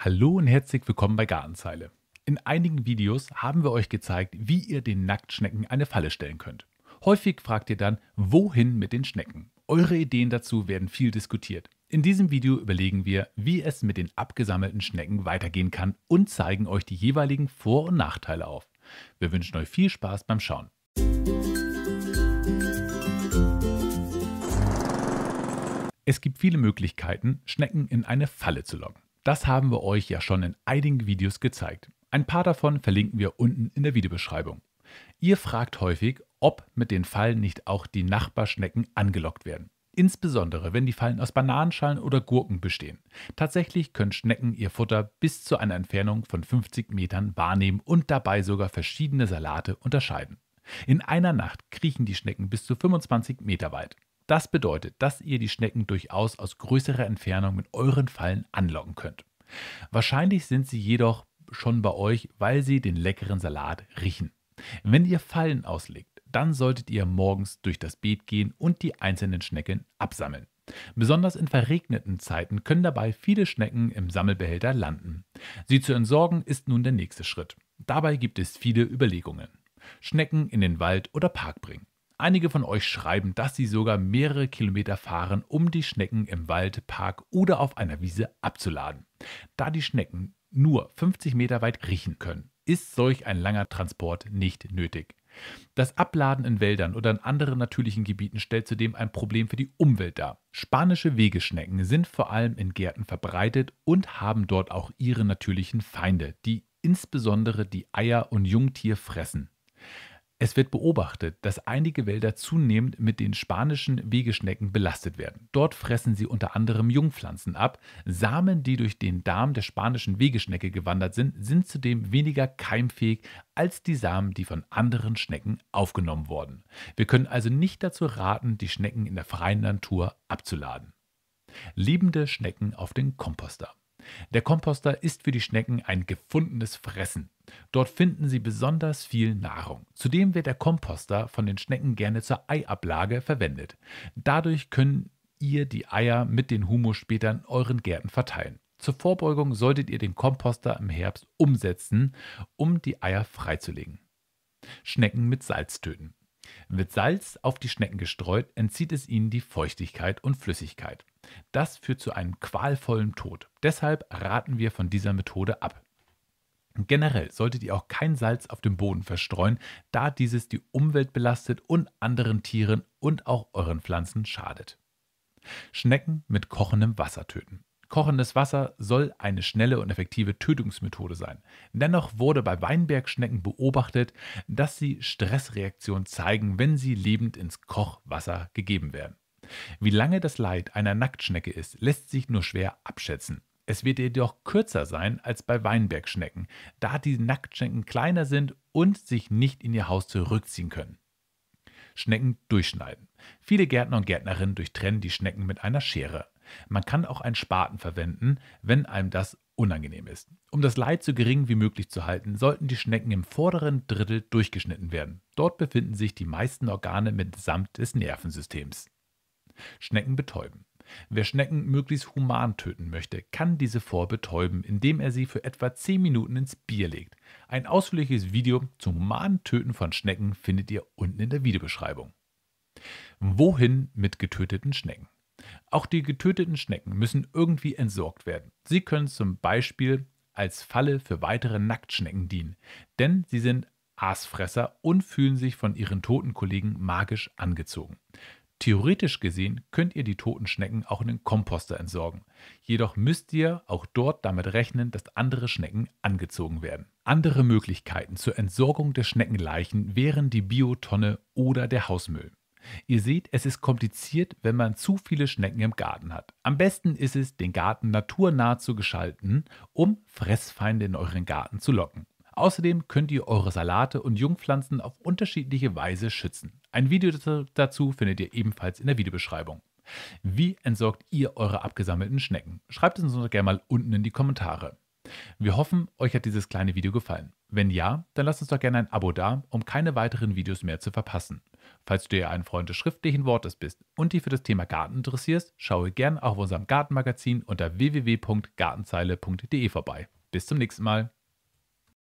Hallo und herzlich willkommen bei Gartenzeile. In einigen Videos haben wir euch gezeigt, wie ihr den Nacktschnecken eine Falle stellen könnt. Häufig fragt ihr dann, wohin mit den Schnecken? Eure Ideen dazu werden viel diskutiert. In diesem Video überlegen wir, wie es mit den abgesammelten Schnecken weitergehen kann und zeigen euch die jeweiligen Vor- und Nachteile auf. Wir wünschen euch viel Spaß beim Schauen. Es gibt viele Möglichkeiten, Schnecken in eine Falle zu locken. Das haben wir euch ja schon in einigen Videos gezeigt. Ein paar davon verlinken wir unten in der Videobeschreibung. Ihr fragt häufig, ob mit den Fallen nicht auch die Nachbarschnecken angelockt werden. Insbesondere, wenn die Fallen aus Bananenschalen oder Gurken bestehen. Tatsächlich können Schnecken ihr Futter bis zu einer Entfernung von 50 Metern wahrnehmen und dabei sogar verschiedene Salate unterscheiden. In einer Nacht kriechen die Schnecken bis zu 25 Meter weit. Das bedeutet, dass ihr die Schnecken durchaus aus größerer Entfernung mit euren Fallen anlocken könnt. Wahrscheinlich sind sie jedoch schon bei euch, weil sie den leckeren Salat riechen. Wenn ihr Fallen auslegt, dann solltet ihr morgens durch das Beet gehen und die einzelnen Schnecken absammeln. Besonders in verregneten Zeiten können dabei viele Schnecken im Sammelbehälter landen. Sie zu entsorgen ist nun der nächste Schritt. Dabei gibt es viele Überlegungen. Schnecken in den Wald oder Park bringen. Einige von euch schreiben, dass sie sogar mehrere Kilometer fahren, um die Schnecken im Wald, Park oder auf einer Wiese abzuladen. Da die Schnecken nur 50 Meter weit riechen können, ist solch ein langer Transport nicht nötig. Das Abladen in Wäldern oder in anderen natürlichen Gebieten stellt zudem ein Problem für die Umwelt dar. Spanische Wegeschnecken sind vor allem in Gärten verbreitet und haben dort auch ihre natürlichen Feinde, die insbesondere die Eier und Jungtier fressen. Es wird beobachtet, dass einige Wälder zunehmend mit den spanischen Wegeschnecken belastet werden. Dort fressen sie unter anderem Jungpflanzen ab. Samen, die durch den Darm der spanischen Wegeschnecke gewandert sind, sind zudem weniger keimfähig als die Samen, die von anderen Schnecken aufgenommen wurden. Wir können also nicht dazu raten, die Schnecken in der freien Natur abzuladen. Lebende Schnecken auf den Komposter. Der Komposter ist für die Schnecken ein gefundenes Fressen. Dort finden sie besonders viel Nahrung. Zudem wird der Komposter von den Schnecken gerne zur Eiablage verwendet. Dadurch können ihr die Eier mit den Humus später in euren Gärten verteilen. Zur Vorbeugung solltet ihr den Komposter im Herbst umsetzen, um die Eier freizulegen. Schnecken mit Salz töten. Wird Salz auf die Schnecken gestreut, entzieht es ihnen die Feuchtigkeit und Flüssigkeit. Das führt zu einem qualvollen Tod. Deshalb raten wir von dieser Methode ab. Generell solltet ihr auch kein Salz auf dem Boden verstreuen, da dieses die Umwelt belastet und anderen Tieren und auch euren Pflanzen schadet. Schnecken mit kochendem Wasser töten. Kochendes Wasser soll eine schnelle und effektive Tötungsmethode sein. Dennoch wurde bei Weinbergschnecken beobachtet, dass sie Stressreaktionen zeigen, wenn sie lebend ins Kochwasser gegeben werden. Wie lange das Leid einer Nacktschnecke ist, lässt sich nur schwer abschätzen. Es wird jedoch kürzer sein als bei Weinbergschnecken, da die Nacktschnecken kleiner sind und sich nicht in ihr Haus zurückziehen können. Schnecken durchschneiden. Viele Gärtner und Gärtnerinnen durchtrennen die Schnecken mit einer Schere. Man kann auch einen Spaten verwenden, wenn einem das unangenehm ist. Um das Leid so gering wie möglich zu halten, sollten die Schnecken im vorderen Drittel durchgeschnitten werden. Dort befinden sich die meisten Organe mitsamt des Nervensystems. Schnecken betäuben. Wer Schnecken möglichst human töten möchte, kann diese vorbetäuben, indem er sie für etwa 10 Minuten ins Bier legt. Ein ausführliches Video zum humanen Töten von Schnecken findet ihr unten in der Videobeschreibung. Wohin mit getöteten Schnecken? Auch die getöteten Schnecken müssen irgendwie entsorgt werden. Sie können zum Beispiel als Falle für weitere Nacktschnecken dienen, denn sie sind Aasfresser und fühlen sich von ihren toten Kollegen magisch angezogen. Theoretisch gesehen könnt ihr die toten Schnecken auch in den Komposter entsorgen. Jedoch müsst ihr auch dort damit rechnen, dass andere Schnecken angezogen werden. Andere Möglichkeiten zur Entsorgung der Schneckenleichen wären die Biotonne oder der Hausmüll. Ihr seht, es ist kompliziert, wenn man zu viele Schnecken im Garten hat. Am besten ist es, den Garten naturnah zu gestalten, um Fressfeinde in euren Garten zu locken. Außerdem könnt ihr eure Salate und Jungpflanzen auf unterschiedliche Weise schützen. Ein Video dazu findet ihr ebenfalls in der Videobeschreibung. Wie entsorgt ihr eure abgesammelten Schnecken? Schreibt es uns doch gerne mal unten in die Kommentare. Wir hoffen, euch hat dieses kleine Video gefallen. Wenn ja, dann lasst uns doch gerne ein Abo da, um keine weiteren Videos mehr zu verpassen. Falls du ja ein Freund des schriftlichen Wortes bist und dich für das Thema Garten interessierst, schaue gerne auch auf unserem Gartenmagazin unter www.gartenzeile.de vorbei. Bis zum nächsten Mal.